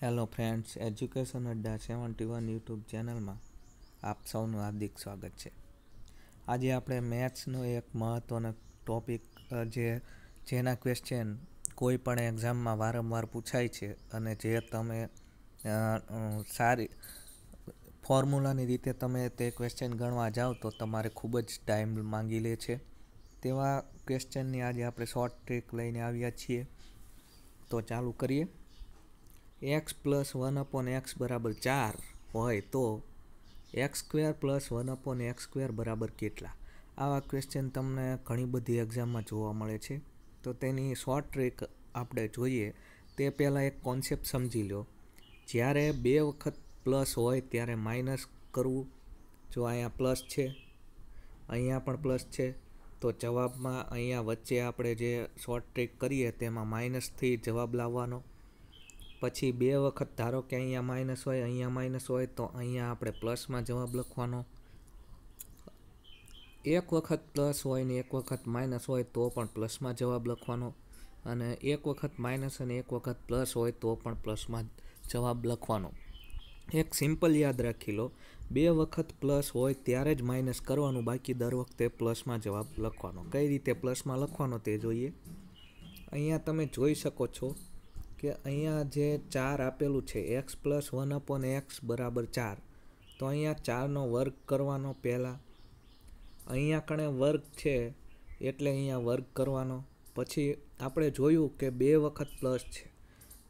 hello friends education Adda seventy one YouTube ચેનલમાં આપ સૌનું હાર્દિક સ્વાગત છે આજે આપણે મેથ્સનો એક મહત્ત્વનો ટોપિક જે જેના ક્વેશ્ચન કોઈ પણ એક્ઝામમાં વારંવાર પૂછાય છે અને જે તમે સારી ફોર્મ્યુલાની રીતે તમે તે ક્વેશ્ચન ગણવા જાઓ તો તમારે ખૂબ જ ટાઈમ માંગી લે છે તેવા ક્વેશ્ચનની આજે આપણે શોર્ટ ટ્રીક લઈને આવ્યા છીએ તો ચાલુ કરીએ x plus one upon x બરાબર ચાર હોય તો x square plus one upon x square બરાબર કેટલા આવા ક્વેશ્ચન તમને ઘણી બધી એક્ઝામમાં જોવા મળે છે તો તેની શોર્ટ ટ્રીક આપણે જોઈએ તે પહેલાં એક કોન્સેપ્ટ સમજી લો જ્યારે બે વખત પ્લસ હોય ત્યારે માઇનસ કરવું જો અહીંયા પ્લસ છે અહીંયા પણ પ્લસ છે તો જવાબમાં અહીંયા વચ્ચે આપણે જે શોર્ટ ટ્રીક કરીએ તેમાં માઇનસથી જવાબ લાવવાનો પછી બે વખત ધારો કે અહીંયા માઇનસ હોય અહીંયા માઇનસ હોય તો અહીંયા આપણે પ્લસમાં જવાબ લખવાનો એક વખત પ્લસ હોય ને એક વખત માઇનસ હોય તો પણ પ્લસમાં જવાબ લખવાનો અને એક વખત માઇનસ અને એક વખત પ્લસ હોય તો પણ પ્લસમાં જવાબ લખવાનો એક સિમ્પલ યાદ રાખી લો બે વખત પ્લસ હોય ત્યારે જ માઇનસ કરવાનું બાકી દર વખતે પ્લસમાં જવાબ લખવાનો કઈ રીતે પ્લસમાં લખવાનો તે જોઈએ અહીંયા તમે જોઈ શકો છો કે અહીંયા જે ચાર આપેલું છે x plus one upon x બરાબર ચાર તો અહીંયા ચારનો વર્ગ કરવાનો પહેલાં અહીંયા કણે વર્ગ છે એટલે અહીંયા વર્ગ કરવાનો પછી આપણે જોયું કે બે વખત પ્લસ છે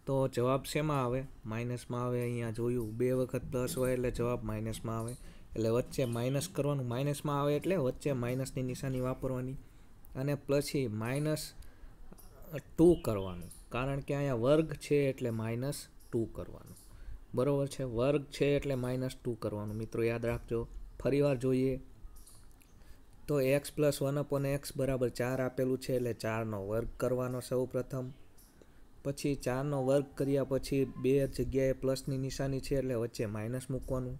તો જવાબ શેમાં આવે માઇનસમાં આવે અહીંયા જોયું બે વખત પ્લસ હોય એટલે જવાબ માઇનસમાં આવે એટલે વચ્ચે માઇનસ કરવાનું માઇનસમાં આવે એટલે વચ્ચે માઇનસની નિશાની વાપરવાની અને પ્લસી માઇનસ ટુ કરવાનું કારણ કે અહીંયા વર્ગ છે એટલે માઇનસ ટુ કરવાનું બરાબર છે વર્ગ છે એટલે માઇનસ ટુ કરવાનું મિત્રો યાદ રાખજો ફરીવાર જોઈએ તો x plus one upon x બરાબર ચાર આપેલું છે એટલે ચારનો વર્ગ કરવાનો સૌ પ્રથમ પછી ચારનો વર્ગ કર્યા પછી બે જગ્યાએ પ્લસની નિશાની છે એટલે વચ્ચે માઇનસ મૂકવાનું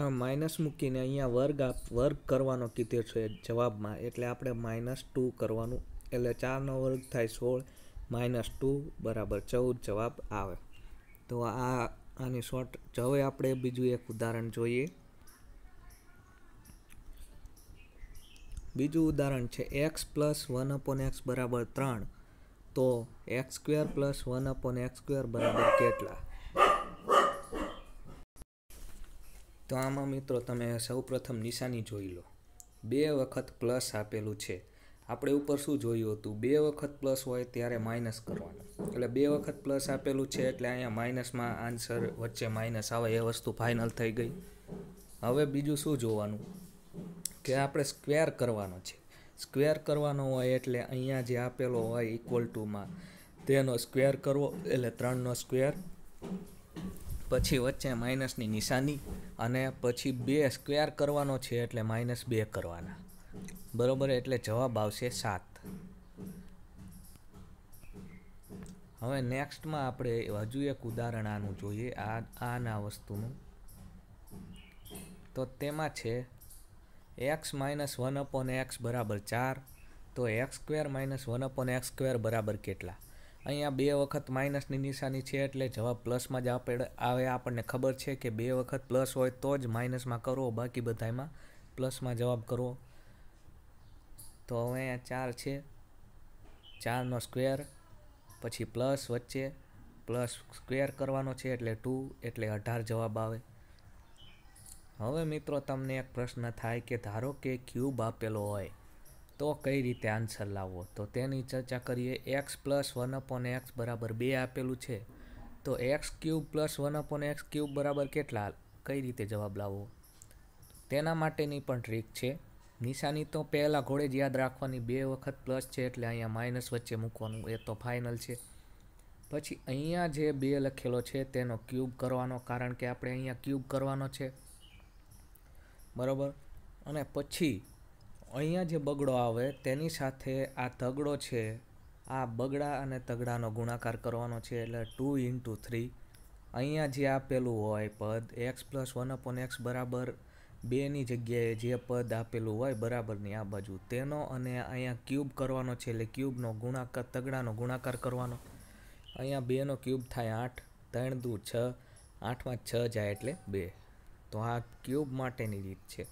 આ માઇનસ મૂકીને અહીંયા વર્ગ આપ વર્ગ કરવાનો કીધો છે જવાબમાં એટલે આપણે માઇનસ ટુ કરવાનું એટલે ચારનો વર્ગ થાય સોળ માઇનસ ટુ બરાબર ચૌદ જવાબ આવે તો આ આની શોર્ટ હવે આપણે બીજું એક ઉદાહરણ જોઈએ બીજું ઉદાહરણ છે x plus one upon x બરાબર ત્રણ તો x square plus one upon x square બરાબર કેટલા તો આમાં મિત્રો તમે સૌપ્રથમ નિશાની જોઈ લો બે વખત પ્લસ આપેલું છે આપણે ઉપર શું જોયું હતું બે વખત પ્લસ હોય ત્યારે માઇનસ કરવાનું એટલે બે વખત પ્લસ આપેલું છે એટલે અહીંયા માઇનસમાં આન્સર વચ્ચે માઇનસ આવે એ વસ્તુ ફાઇનલ થઈ ગઈ હવે બીજું શું જોવાનું કે આપણે સ્ક્વેર કરવાનો છે સ્ક્વેર કરવાનો હોય એટલે અહીંયા જે આપેલો હોય ઇક્વલ ટુમાં તેનો સ્ક્વેર કરવો એટલે ત્રણનો સ્ક્વેર પછી વચ્ચે માઇનસની નિશાની અને પછી બે સ્ક્વેર કરવાનો છે એટલે માઇનસ બે કરવાના બરાબર એટલે જવાબ આવશે સાત હવે નેક્સ્ટમાં આપણે હજુ એક ઉદાહરણ આનું જોઈએ આ આના વસ્તુનું તો તેમાં છે x minus one upon x બરાબર ચાર તો x square minus one upon x square બરાબર કેટલા અહીંયા બે વખત માઇનસની નિશાની છે એટલે જવાબ પ્લસમાં જ આપણે આવે આપણને ખબર છે કે બે વખત પ્લસ હોય તો જ માઇનસમાં કરવો બાકી બધામાં પ્લસમાં જવાબ કરવો તો હવે અહીંયા ચાર છે ચારનો સ્ક્વેર પછી પ્લસ વચ્ચે પ્લસ સ્ક્વેર કરવાનો છે એટલે ટુ એટલે અઢાર જવાબ આવે હવે મિત્રો તમને એક પ્રશ્ન થાય કે ધારો કે ક્યુબ આપેલો હોય તો કઈ રીતે આન્સર લાવવો તો તેની ચર્ચા કરીએ x plus one upon x બરાબર બે આપેલું છે તો x cube plus one upon x cube બરાબર કેટલા કઈ રીતે જવાબ લાવવો તેના માટેની પણ ટ્રીક છે નિશાની તો પહેલાં ઘોડે જ યાદ રાખવાની બે વખત પ્લસ છે એટલે અહીંયા માઇનસ વચ્ચે મૂકવાનું એ તો ફાઇનલ છે પછી અહીંયા જે બે લખેલો છે તેનો ક્યુબ કરવાનો કારણ કે આપણે અહીંયા ક્યુબ કરવાનો છે બરાબર અને પછી અહીંયા જે બગડો આવે તેની સાથે આ તગડો છે આ બગડા અને તગડાનો ગુણાકાર કરવાનો છે એટલે ટુ ઇન્ટુ થ્રી અહીંયા જે આપેલું હોય પદ x plus one upon x બરાબર બેની જગ્યાએ જે પદ આપેલું હોય બરાબરની આ બાજુ તેનો અને અહીંયા ક્યુબ કરવાનો છે એટલે ક્યુબનો ગુણાકાર તગડાનો ગુણાકાર કરવાનો અહીંયા બેનો ક્યુબ થાય આઠ ત્રણ દૂ છ આઠમાં છ જાય એટલે બે તો આ ક્યુબ માટેની રીત છે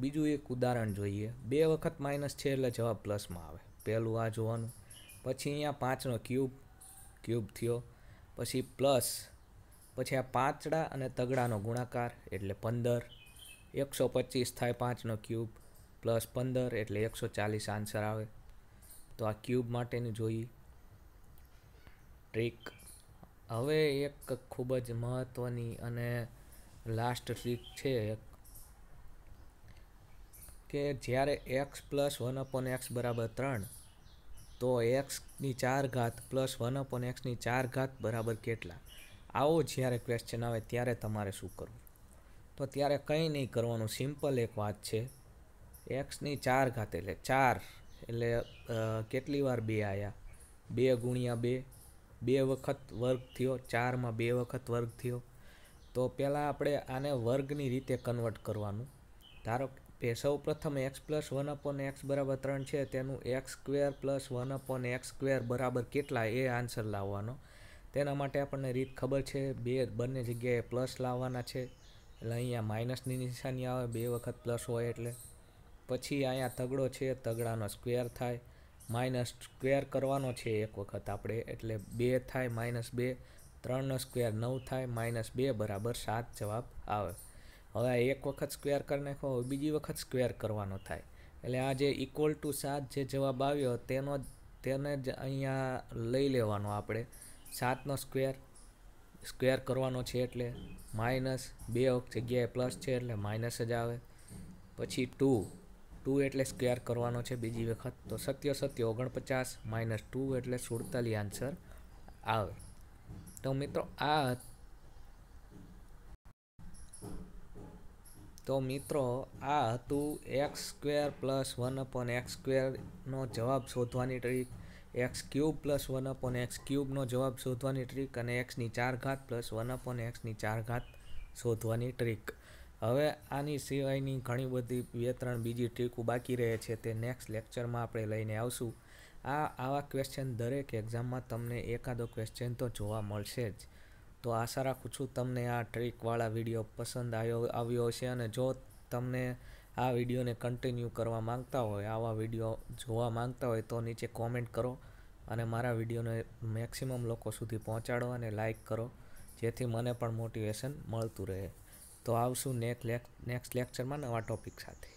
બીજું એક ઉદાહરણ જોઈએ બે વખત માઇનસ છે એટલે જવાબ પ્લસમાં આવે પહેલું આ જોવાનું પછી અહીંયા પાંચનો ક્યુબ ક્યુબ થયો પછી પ્લસ પછી આ પાંચડા અને તગડાનો ગુણાકાર એટલે પંદર એકસો પચીસ થાય પાંચનો ક્યુબ પ્લસ પંદર એટલે એકસો ચાલીસ આન્સર આવે તો આ ક્યુબ માટેની જોઈએ ટ્રીક હવે એક ખૂબ જ મહત્ત્વની અને લાસ્ટ ટ્રીક છે કે જ્યારે x plus one upon x બરાબર ત્રણ તો એક્સની ચાર ઘાત પ્લસ વન અપોન એક્સની ચાર ઘાત બરાબર કેટલા આવો જ્યારે ક્વેશ્ચન આવે ત્યારે તમારે શું કરવું તો ત્યારે કંઈ નહીં કરવાનું સિમ્પલ એક વાત છે એક્સની ચાર ઘાત એટલે ચાર એટલે કેટલી વાર બે આવ્યા બે ગુણ્યા બે બે વખત વર્ગ થયો ચારમાં બે વખત વર્ગ થયો તો પહેલાં આપણે આને વર્ગની રીતે કન્વર્ટ કરવાનું ધારો કે સૌ પ્રથમ x plus one upon x બરાબર ત્રણ છે તેનું x square plus one upon x square બરાબર કેટલા એ આન્સર લાવવાનો તેના માટે આપણને રીત ખબર છે બે બંને જગ્યાએ પ્લસ લાવવાના છે એટલે અહીંયા માઇનસની નિશાની આવે બે વખત પ્લસ હોય એટલે પછી અહીંયા તગડો છે તગડાનો સ્ક્વેર થાય માઇનસ સ્ક્વેર કરવાનો છે એક વખત આપણે એટલે બે થાય માઇનસ બે ત્રણનો સ્ક્વેર નવ થાય માઇનસ બે બરાબર સાત જવાબ આવે હવે આ એક વખત સ્ક્વેર કરી નાખો બીજી વખત સ્ક્વેર કરવાનો થાય એટલે આ જે ઇક્વલ ટુ સાત જે જવાબ આવ્યો તેનો તેને જ અહીંયા લઈ લેવાનો આપણે સાતનો સ્ક્વેર સ્ક્વેર કરવાનો છે એટલે માઇનસ બે જગ્યાએ પ્લસ છે એટલે માઇનસ જ આવે પછી ટુ ટુ એટલે સ્ક્વેર કરવાનો છે બીજી વખત તો સત્ય સત્ય ઓગણપચાસ માઇનસ ટુ એટલે સુડતાલી આન્સર આવે તો મિત્રો આ તો મિત્રો આ હતું x square plus one upon x સ્ક્વેરનો જવાબ શોધવાની trick x cube plus one upon x ક્યુબનો જવાબ શોધવાની ટ્રીક અને એક્સની ચાર ઘાત પ્લસ વન અપોન એક્સની ચાર ઘાત શોધવાની ટ્રીક હવે આની સિવાયની ઘણી બધી બે ત્રણ બીજી ટ્રીકો બાકી રહે છે તે નેક્સ્ટ લેક્ચરમાં આપણે લઈને આવશું આ આવા ક્વેશ્ચન દરેક એક્ઝામમાં તમને એકાદો ક્વેશ્ચન તો જોવા મળશે જ તો આશા રાખું છું તમને આ ટ્રીકવાળા વિડીયો પસંદ આવ્યો આવ્યો હશે અને જો તમને આ વિડીયોને કન્ટિન્યુ કરવા માંગતા હોય આવા વિડીયો જોવા માંગતા હોય તો નીચે કોમેન્ટ કરો અને મારા વિડીયોને મેક્સિમમ લોકો સુધી પહોંચાડો અને લાઇક કરો જેથી મને પણ મોટિવેશન મળતું રહે તો આવશું નેક્સ્ટ નેક્સ્ટ લેક્ચરમાં નવા ટોપિક સાથે